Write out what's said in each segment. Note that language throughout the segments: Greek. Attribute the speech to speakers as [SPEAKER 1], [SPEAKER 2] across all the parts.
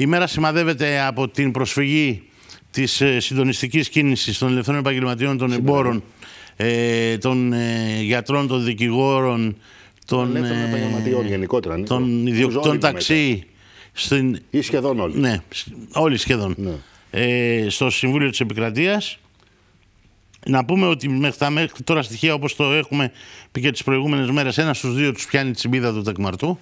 [SPEAKER 1] Η μέρα σημαδεύεται από την προσφυγή της ε, συντονιστικής κίνησης των ελευθερών επαγγελματιών, των εμπόρων, ε, των ε, γιατρών, των δικηγόρων, των, ε,
[SPEAKER 2] ναι. των ταξί.
[SPEAKER 1] Στην... Ή σχεδόν όλοι. Ναι, όλοι σχεδόν. Ναι. Ε, στο Συμβούλιο της Επικρατείας. Να πούμε ότι μέχρι, τώρα στοιχεία όπως το έχουμε πει και τις προηγούμενες μέρες, ένας στους δύο τους πιάνει τη συμπίδα του τεκμαρτού.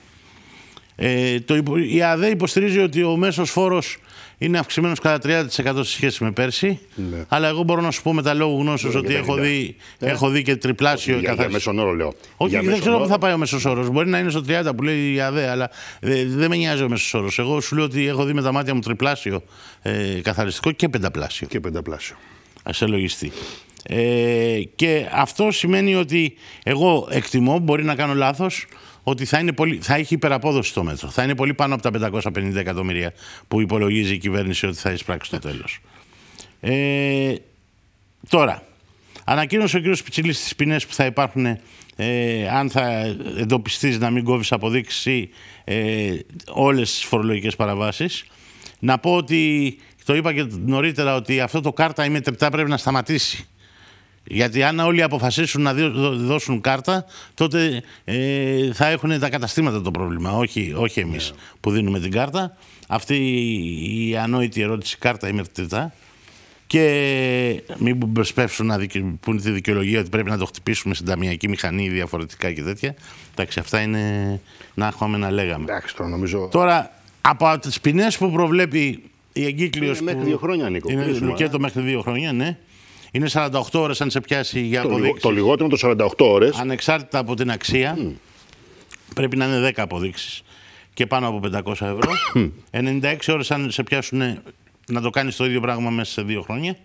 [SPEAKER 1] Ε, το, η ΑΔΕ υποστηρίζει ότι ο μέσος φόρος είναι αυξημένος κατά 30% σε σχέση με πέρσι. Ναι. Αλλά εγώ μπορώ να σου πω με τα λόγου γνώση ναι, ότι ναι, έχω ναι. δει, ε. έχω δει και τριπλάσιο. Για, για μέσον όρο λέω. Όχι, δεν ξέρω πού θα πάει ο μέσος όρος. Μπορεί να είναι στο 30 που λέει η ΑΔΕ, αλλά ε, δεν δε με νοιάζει ο μέσος όρος. Εγώ σου λέω ότι έχω δει με τα μάτια μου τριπλάσιο ε, καθαριστικό και πενταπλάσιο. Και πενταπλάσιο. Ας ελογιστεί. Ε, και αυτό σημαίνει ότι εγώ εκτιμώ, μπορεί να κάνω λάθος, ότι θα, είναι πολύ, θα έχει υπεραπόδοση το μέτρο. Θα είναι πολύ πάνω από τα 550 εκατομμύρια που υπολογίζει η κυβέρνηση ότι θα εισπράξει στο τέλος. Ε, τώρα, ανακοίνωσε ο κ. Πιτσίλης τις ποινές που θα υπάρχουν ε, αν θα εντοπιστείς να μην κόβεις αποδείξει ε, όλες τις φορολογικές παραβάσεις. Να πω ότι, το είπα και νωρίτερα, ότι αυτό το κάρτα ή τεπτά πρέπει να σταματήσει. Γιατί αν όλοι αποφασίσουν να δώσουν κάρτα, τότε ε, θα έχουν τα καταστήματα το πρόβλημα. Όχι, όχι εμείς ναι. που δίνουμε την κάρτα. Αυτή η ανόητη ερώτηση, κάρτα ή μερτήτα. Και μην προσπεύσουν να δικαι... πούνε τη δικαιολογία ότι πρέπει να το χτυπήσουμε στην ταμιακή μηχανή διαφορετικά και τέτοια. Εντάξει, αυτά είναι να έχουμε να λέγαμε. Εντάξει, τώρα νομίζω. Τώρα, από τις ποινές που προβλέπει η εγκύκλειο. μέχρι δύο χρόνια, Νίκο. Είναι... Ε. το μέχρι δύο χρόνια, ναι είναι 48 ώρες αν σε πιάσει για αποδείξεις. Το
[SPEAKER 2] λιγότερο είναι το 48 ώρες.
[SPEAKER 1] Ανεξάρτητα από την αξία, πρέπει να είναι 10 αποδείξεις και πάνω από 500 ευρώ. 96 ώρες αν σε πιάσουν να το κάνεις το ίδιο πράγμα μέσα σε δύο χρόνια.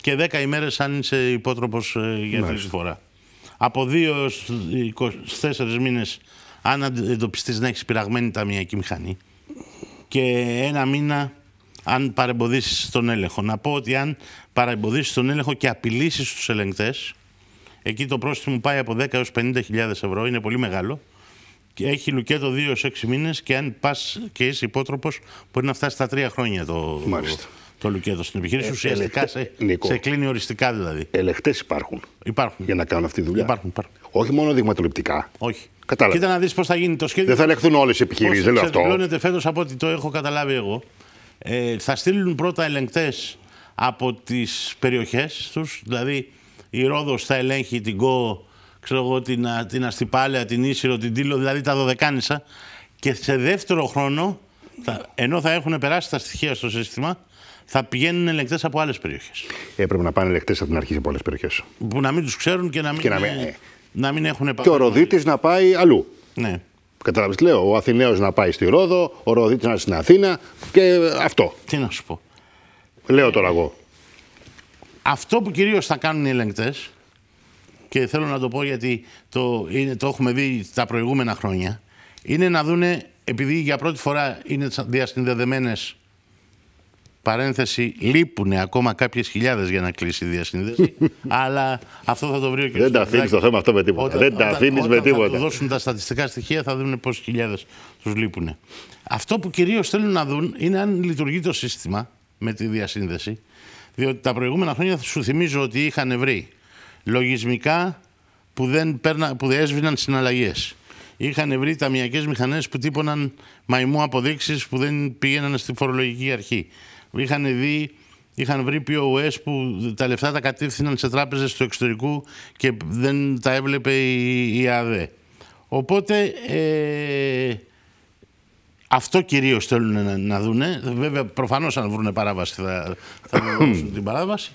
[SPEAKER 1] Και 10 ημέρες αν είσαι υπότροπος ε, για τρίτη φορά. Από 2 έω 24 μήνες, αν εντοπιστεί να έχεις πειραγμένη ταμιακή μηχανή. Και ένα μήνα αν παρεμποδίσεις τον έλεγχο. Να πω ότι αν παρεμποδίσεις τον έλεγχο και απειλήσεις τους ελεγκτές, εκεί το πρόστιμο πάει από 10 έω 50.000 ευρώ, είναι πολύ μεγάλο. Και έχει λουκέτο 2 6 μήνες και αν πας και είσαι υπότροπος, μπορεί να φτάσει στα 3 χρόνια το, Μάλιστα. το λουκέτο στην επιχείρηση. Ε, Ουσιαστικά ε, σε, σε κλείνει οριστικά δηλαδή. Ελεγχτέ υπάρχουν. Υπάρχουν. Για να κάνουν αυτή τη δουλειά. Υπάρχουν, υπάρχουν. Όχι μόνο δειγματοληπτικά. Όχι. Κατάλαβα. Κοίτα να δεις πώς θα γίνει το σχέδιο. Δεν θα ελεγχθούν όλες οι επιχειρήσεις. Δεν λέω αυτό. φέτος από ό,τι το έχω καταλάβει εγώ ε, θα στείλουν πρώτα ελεγκτές από τις περιοχές τους, δηλαδή η Ρόδος θα ελέγχει την ΚΟ, ξέρω εγώ, την, την Αστυπάλαια, την Ίσυρο, την Τήλο, δηλαδή τα Δωδεκάνησα και σε δεύτερο χρόνο, ενώ θα έχουν περάσει τα στοιχεία στο σύστημα, θα πηγαίνουν ελεκτέ από άλλες περιοχές.
[SPEAKER 2] Ε, Έπρεπε να πάνε ελεκτέ από την αρχή από άλλες περιοχές.
[SPEAKER 1] Που να μην τους ξέρουν και να μην, να μην... έχουν επαφή. Και ο Ροδίτης
[SPEAKER 2] να πάει αλλού. Ναι. Κατάλαβες λέω. Ο Αθηναίος να πάει στη Ρόδο, ο Ροδίτης να είναι στην Αθήνα και αυτό. Τι να σου πω. Λέω τώρα εγώ.
[SPEAKER 1] Αυτό που κυρίως θα κάνουν οι ελεγκτές και θέλω να το πω γιατί το, το έχουμε δει τα προηγούμενα χρόνια είναι να δούνε, επειδή για πρώτη φορά είναι διασυνδεδεμένες Παρένθεση, λείπουν ακόμα κάποιες χιλιάδες για να κλείσει η διασύνδεση. αλλά αυτό θα το βρει ο κ. Δεν τα αφήνεις το θέμα αυτό με τίποτα. Όταν, Δεν τα αφήνεις με τίποτα. Αν δώσουν τα στατιστικά στοιχεία, θα δουν πόσες χιλιάδες τους λείπουν. Αυτό που κυρίως θέλουν να δουν είναι αν λειτουργεί το σύστημα με τη διασύνδεση. Διότι τα προηγούμενα χρόνια θα σου θυμίζω ότι είχαν βρει λογισμικά που δεν, παίρνα, που έσβηναν συναλλαγές. Είχαν βρει ταμιακές μηχανές που τύπωναν μαϊμού αποδείξεις που δεν πήγαιναν στη φορολογική αρχή. Είχαν δει Είχαν βρει POS που τα λεφτά τα κατήρθυναν σε τράπεζες του εξωτερικού και δεν τα έβλεπε η, ΑΔΕ. Οπότε ε, αυτό κυρίως θέλουν να, να δούνε. Βέβαια προφανώς αν βρούνε παράβαση θα, θα την παράβαση.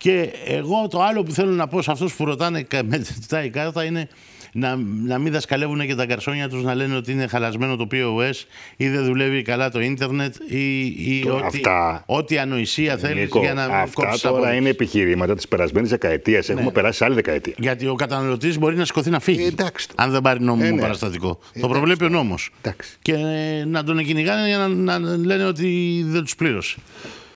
[SPEAKER 1] Και εγώ το άλλο που θέλω να πω σε αυτούς που ρωτάνε μετά η κάρτα είναι να, να μην δασκαλεύουν και τα καρσόνια τους να λένε ότι είναι χαλασμένο το POS ή δεν δουλεύει καλά το ίντερνετ ή, ή το, ότι, αυτά, ό,τι ανοησία θέλεις για να αυτά κόψεις. Αυτά τώρα
[SPEAKER 2] είναι επιχειρήματα της περασμένης δεκαετίας. Ναι. Έχουμε περάσει άλλη δεκαετία.
[SPEAKER 1] Γιατί ο καταναλωτής μπορεί να σηκωθεί να φύγει. Ε, εντάξει, αν δεν πάρει νόμιμο ε, ναι. παραστατικό. Ε, εντάξει, το προβλέπει ο νόμο. Και να τον κυνηγάνε για να, να λένε ότι δεν τους πλήρωσε.